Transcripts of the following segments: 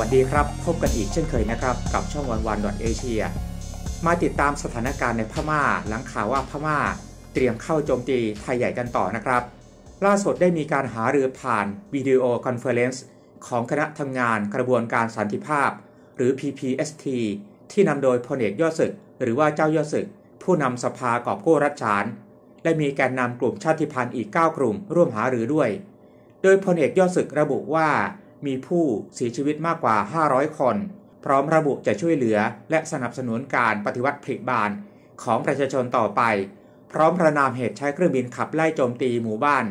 วัสดีครับ พบกันอีกเช่นเคยนะครับกับช่องวันวันดอทเอเชียมาติดตามสถานการณ์ในพม่าหลังข่าวว่าพม่าเตรียมเข้าโจมตีไทยใหญ่กันต่อนะครับ ล่าสุดได้มีการหารือผ่านวิดีโอคอนเฟอเรนซ์ของคณะทำงานกระบวนการสันติภาพ หรือ PPST ที่นำโดยพลเอกยอดศึกหรือว่าเจ้ายอดศึก ผู้นำสภากอบกู้รัฐฉานและมีแกนนำกลุ่มชาติพันธุ์อีก9กลุ่มร่วมหารือด้วย โดยพลเอกยอดศึกระบุว่ามีผู้เสียชีวิตมากกว่า 500 คน พร้อมระบุจะช่วยเหลือ และสนับสนุนการปฏิวัติผลิบานของประชาชนต่อไป พร้อมประนามเหตุใช้เครื่องบินขับไล่โจมตีหมู่บ้าน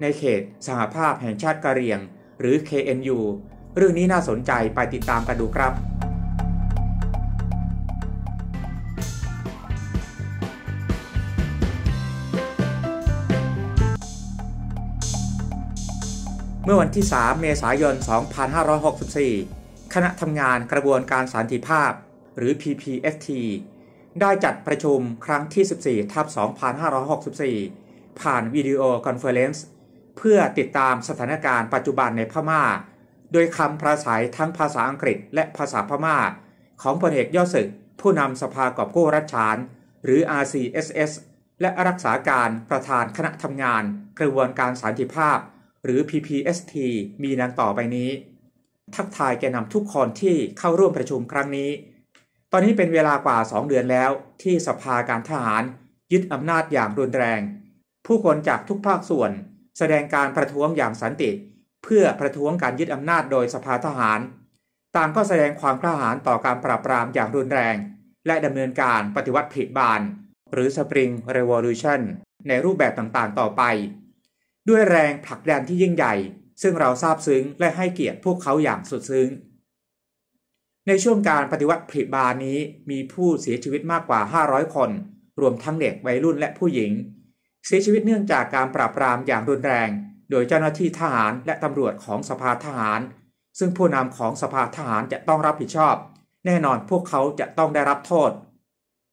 ในเขตสหภาพแห่งชาติกะเหรี่ยง หรือ KNU เรื่องนี้น่าสนใจ ไปติดตามกันดูครับเมื่อวันที่ 3 เมษายน 2564 คณะทำงานกระบวนการสันติภาพ หรือ PPFT ได้จัดประชุมครั้งที่ 14ทับ2564 ผ่านวิดีโอคอนเฟอเรนซ์ เพื่อติดตามสถานการณ์ปัจจุบันในพมา่า โดยคำปราศัยทั้งภาษาอังกฤษและภาษาพม่า ของพลเอกยอดศึกผู้นำสภากอบกู้รัฐชาน หรือ RCSS และรักษาการประธานคณะทำงานกระบวนการสันติภาพหรือ PPST มีดังต่อไปนี้ ทักทายแกนำทุกคนที่เข้าร่วมประชุมครั้งนี้ ตอนนี้เป็นเวลากว่า 2 เดือนแล้ว ที่สภาการทหาร ยึดอำนาจอย่างรุนแรง ผู้คนจากทุกภาคส่วน แสดงการประท้วงอย่างสันติเพื่อประท้วงการยึดอำนาจโดยสภาทหาร ต่างก็แสดงความกล้าหาญต่อการปราบปรามอย่างรุนแรง และดำเนินการปฏิวัติผิดบานหรือ Spring Revolution ในรูปแบบต่างๆ ต่อไปด้วยแรงผลักดันที่ยิ่งใหญ่ ซึ่งเราซาบซึ้งและให้เกียรติพวกเขาอย่างสุดซึ้ง ในช่วงการปฏิวัติผลิบาลนี้มีผู้เสียชีวิตมากกว่า 500 คน รวมทั้งเด็กวัยรุ่นและผู้หญิงเสียชีวิตเนื่องจากการปราบปรามอย่างรุนแรง โดยเจ้าหน้าที่ทหารและตำรวจของสภาทหาร ซึ่งผู้นำของสภาทหารจะต้องรับผิดชอบ แน่นอนพวกเขาจะต้องได้รับโทษ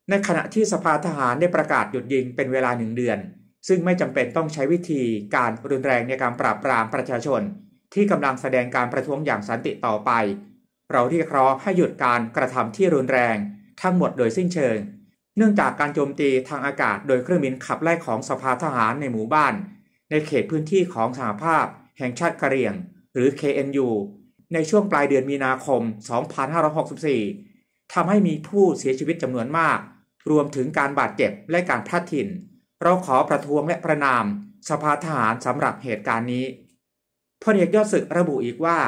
ในขณะที่สภาทหารได้ประกาศหยุดยิงเป็นเวลาหนึ่งเดือนซึ่งไม่จำเป็นต้องใช้วิธีการรุนแรงในการปราบปรามประชาชน ที่กำลังแสดงการประท้วงอย่างสันติต่อไป เราเรียกร้องให้หยุดการกระทำที่รุนแรง ทั้งหมดโดยสิ้นเชิง เนื่องจากการโจมตีทางอากาศโดยเครื่องบินขับไล่ของสภาทหารในหมู่บ้าน ในเขตพื้นที่ของสหภาพแห่งชาติกะเหรี่ยง หรือ KNU ในช่วงปลายเดือนมีนาคม2564ทำให้มีผู้เสียชีวิตจำนวนมาก รวมถึงการบาดเจ็บและการพลัดถิ่นเราขอประท้วงและประนามสภาทหารสำหรับเหตุการณ์นี้พลเอกยอดศึกระบุอีกว่า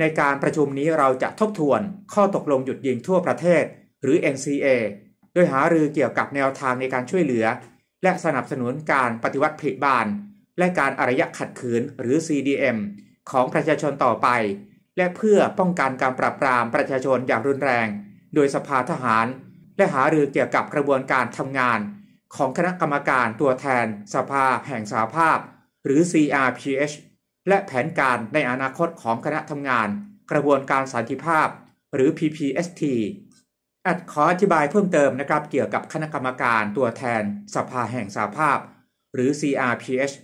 ในการประชุมนี้เราจะทบทวนข้อตกลงหยุดยิงทั่วประเทศหรือ NCA โดยหารือเกี่ยวกับแนวทางในการช่วยเหลือ และสนับสนุนการปฏิวัติผลิบานและการอารยะขัดขืนหรือ CDM ของประชาชนต่อไป และเพื่อป้องกันการปราบปรามประชาชนอย่างรุนแรง โดยสภาทหารและหารือเกี่ยวกับกระบวนการทำงานของคณะกรรมการตัวแทนสภาแห่งสาภาพหรือ CRPH และแผนการในอนาคตของคณะทำงานกระบวนการสันติภาพหรือ PPST อัดขออธิบายเพิ่มเติมนะครับเกี่ยวกับคณะกรรมการตัวแทนสภาแห่งสาภาพหรือ CRPH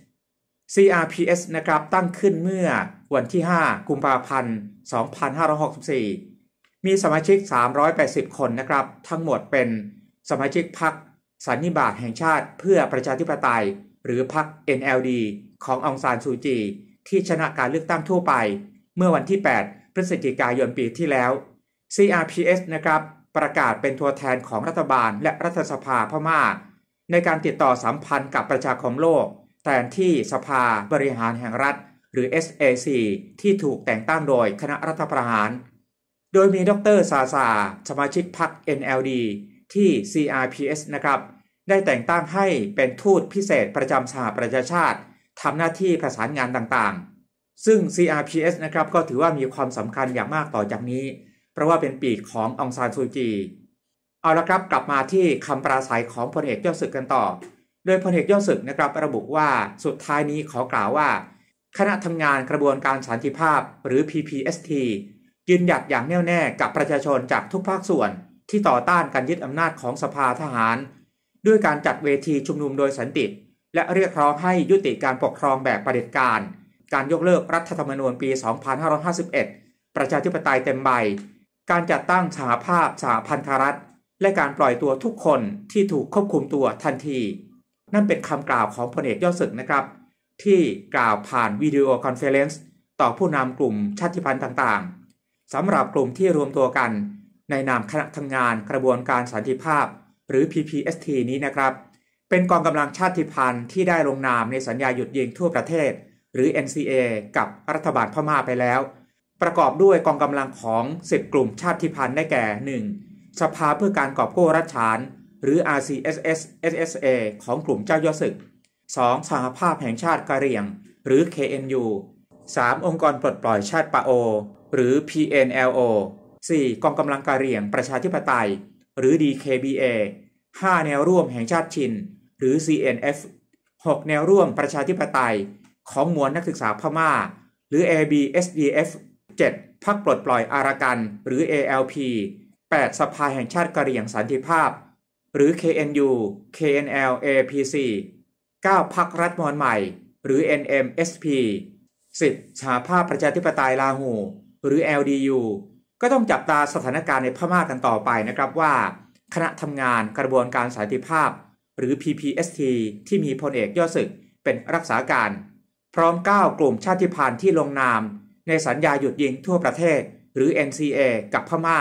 CRPS นะครับตั้งขึ้นเมื่อวันที่ 5กุมภาพันธ์ 2564 มีสมาชิก 380 คนนะครับ ทั้งหมดเป็นสมาชิกพรรคสันนิบาตแห่งชาติเพื่อประชาธิปไตย หรือพรรค NLD ขององซานซูจี ที่ชนะการเลือกตั้งทั่วไป เมื่อวันที่ 8 พฤศจิกายนปีที่แล้ว CRPS นะครับประกาศเป็นตัวแทนของรัฐบาลและรัฐสภาพม่าในการติดต่อสัมพันธ์กับประชาคมโลกแทนที่สภาบริหารแห่งรัฐ หรือ SAC ที่ถูกแต่งตั้งโดยคณะรัฐประหาร โดยมีดรซาซาสมาชิกพรรค NLD ที่ CRPS นะครับได้แต่งตั้งให้เป็นทูตพิเศษประจำสหประชาชาติทำหน้าที่ประสานงานต่างๆ ซึ่ง CRPS นะครับก็ถือว่ามีความสำคัญอย่างมากต่อจากนี้ เพราะว่าเป็นปีกขององซานซูจี เอาละครับกลับมาที่คำปราศัยของพลเอกยอดศึกกันต่อ โดยพลเอกยอดศึกนะครับระบุว่าสุดท้ายนี้ขอกล่าวว่า คณะทำงานกระบวนการสันติภาพหรือ PPST ยืนหยัดอย่างแน่วแน่กับประชาชนจากทุกภาคส่วนที่ต่อต้านการยึดอำนาจของสภาทหาร ด้วยการจัดเวทีชุมนุมโดยสันติและเรียกร้องให้ยุติการปกครองแบบเผด็จการ การยกเลิกรัฐธรรมนูญปี 2551 ประชาธิปไตยเต็มใบ การจัดตั้งสหภาพสหพันธรัฐ และการปล่อยตัวทุกคนที่ถูกควบคุมตัวทันที นั่นเป็นคำกล่าวของพลเอกยอดศึกนะครับ ที่กล่าวผ่านวิดีโอคอนเฟลเลนซ์ต่อผู้นำกลุ่มชาติพันธุ์ต่างๆสำหรับกลุ่มที่รวมตัวกันในนามคณะทำงงานกระบวนการสันติภาพหรือ PPST นี้นะครับ เป็นกองกำลังชาติพันธุ์ที่ได้ลงนามในสัญญาหยุดยิงทั่วประเทศ หรือ NCA กับรัฐบาลพม่าไปแล้ว ประกอบด้วยกองกำลังของ 10 กลุ่มชาติพันธุ์ได้แก่ 1. สภาเพื่อการกอบกู้รัฐาน หรือ RCSS SSA ของกลุ่มเจ้ายศึก 2. สหภาพแห่งชาติกะเหรี่ยง หรือ KNU 3. องค์กรปลดปล่อยชาติปาโอ หรือ PNLO 4. กองกำลังกาเรียงประชาธิปไตย หรือ DKBA 5. แนวร่วมแห่งชาติชินหรือ CNF 6. แนวร่วมประชาธิปไตย ของมวลนักศึกษาพม่า หรือ ABSDF 7. พักปลดปล่อยอารากัน หรือ ALP 8. สภาแห่งชาติกะเหรี่ยงสันติภาพ หรือ KNU KNL APC 9. พักรัฐมอนใหม่ หรือ NMSP 10. สหภาพประชาธิปไตยลาหูหรือ LDU ก็ต้องจับตาสถานการณ์ในพม่ากันต่อไปนะครับว่า คณะทำงานกระบวนการสันติภาพ หรือ PPST ที่มีพลเอกยอดศึกเป็นรักษาการ พร้อม9กลุ่มชาติพันธุ์ที่ลงนาม ในสัญญาหยุดยิงทั่วประเทศ หรือ NCA กับพม่า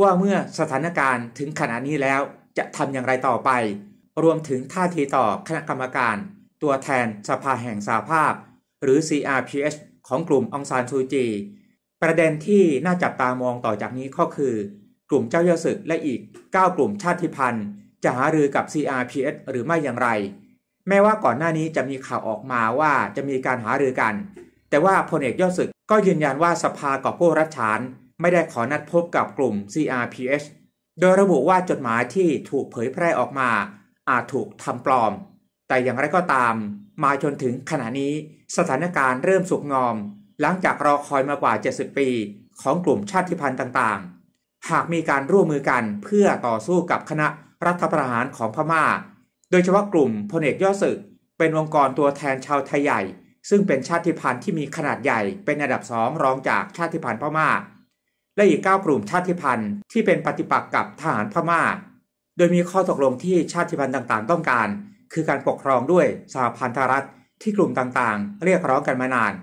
ว่าเมื่อสถานการณ์ถึงขณะนี้แล้วจะทำอย่างไรต่อไป รวมถึงท่าทีต่อคณะกรรมการ ตัวแทนสภาแห่งสาภาพ หรือ CRPH ของกลุ่มองซานซูจีประเด็นที่น่าจับตามองต่อจากนี้ก็คือ กลุ่มเจ้าเยาศึกและอีก 9 กลุ่มชาติพันธุ์ จะหารือกับ CRPS หรือไม่อย่างไร แม้ว่าก่อนหน้านี้จะมีข่าวออกมาว่าจะมีการหารือกัน แต่ว่าพลเอกยอดศึกก็ยืนยันว่าสภากับผู้รัฐฉาน ไม่ได้ขอนัดพบกับกลุ่ม c r p s โดยระบุว่าจดหมายที่ถูกเผยแพร่ออกมาอาจถูกทำปลอม แต่อย่างไรก็ตาม มาจนถึงขณะนี้ สถานการณ์เริ่มสุกงอมหลังจากรอคอยมากว่า 70 ปีของกลุ่มชาติพันธุ์ต่างๆ หากมีการร่วมมือกันเพื่อต่อสู้กับคณะรัฐประหารของพมา่า โดยเฉพาะกลุ่มพลเอกยอดศึก เป็นองค์กรตัวแทนชาวไทยใหญ่ ซึ่งเป็นชาติพันธุ์ที่มีขนาดใหญ่เป็นอันดับสองรองจากชาติพันธุ์พมา่า และอีก9กลุ่มชาติพันธุ์ที่เป็นปฏิปักษ์กับทหารพมา่า โดยมีข้อตกลงที่ชาติพันธุ์ต่างๆ ต้องการ คือการปกครองด้วยสหพันธรัฐที่กลุ่มต่างๆ เรียกร้องกันมานาน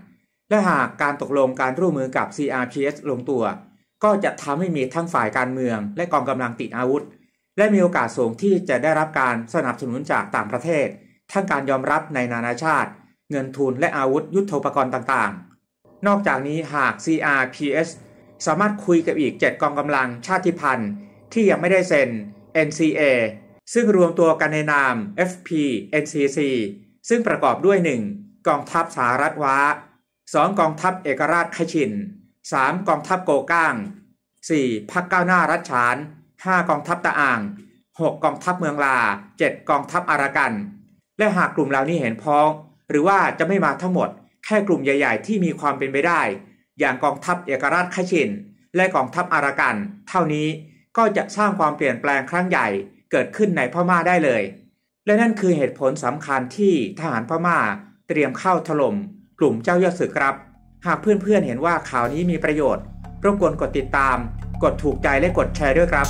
และหากการตกลงการร่วมมือกับ CRPS ลงตัว ก็จะทำให้มีทั้งฝ่ายการเมือง และกองกำลังติดอาวุธ และมีโอกาสสูงที่จะได้รับการสนับสนุนจากต่างประเทศ ทั้งการยอมรับในนานาชาติ เงินทุนและอาวุธยุโทโธปกรณ์ต่างๆ นอกจากนี้หาก CRPS สามารถคุยกับอีก 7 กองกำลังชาติพันธุ์ ที่ยังไม่ได้เซ็น NCA ซึ่งรวมตัวกันในนาม FPNCC ซึ่งประกอบด้วย 1. กองทัพสหรัฐว้า 2. กองทัพเอกราชขชิน 3. กองทัพโกก้าง 4. พักก้าวหน้ารัชฉาน 5. กองทัพตะอ่าง 6. กองทัพเมืองลา 7. กองทัพอารากัน และหากกลุ่มเหล่านี้เห็นพ้อง หรือว่าจะไม่มาทั้งหมดแค่กลุ่มใหญ่ ๆที่มีความเป็นไปได้ อย่างกองทัพเอกราชขชินและกองทัพอารากัน เท่านี้ก็จะสร้างความเปลี่ยนแปลงครั้งใหญ่เกิดขึ้นในพม่าได้เลย และนั่นคือเหตุผลสำคัญที่ทหารพม่าเตรียมเข้าถล่มกลุ่มเจ้ายอดสื่อครับ หากเพื่อนๆนเห็นว่าข่าวนี้มีประโยชน์รบกวนกดติดตามกดถูกใจและกดแชร์ด้วยครับ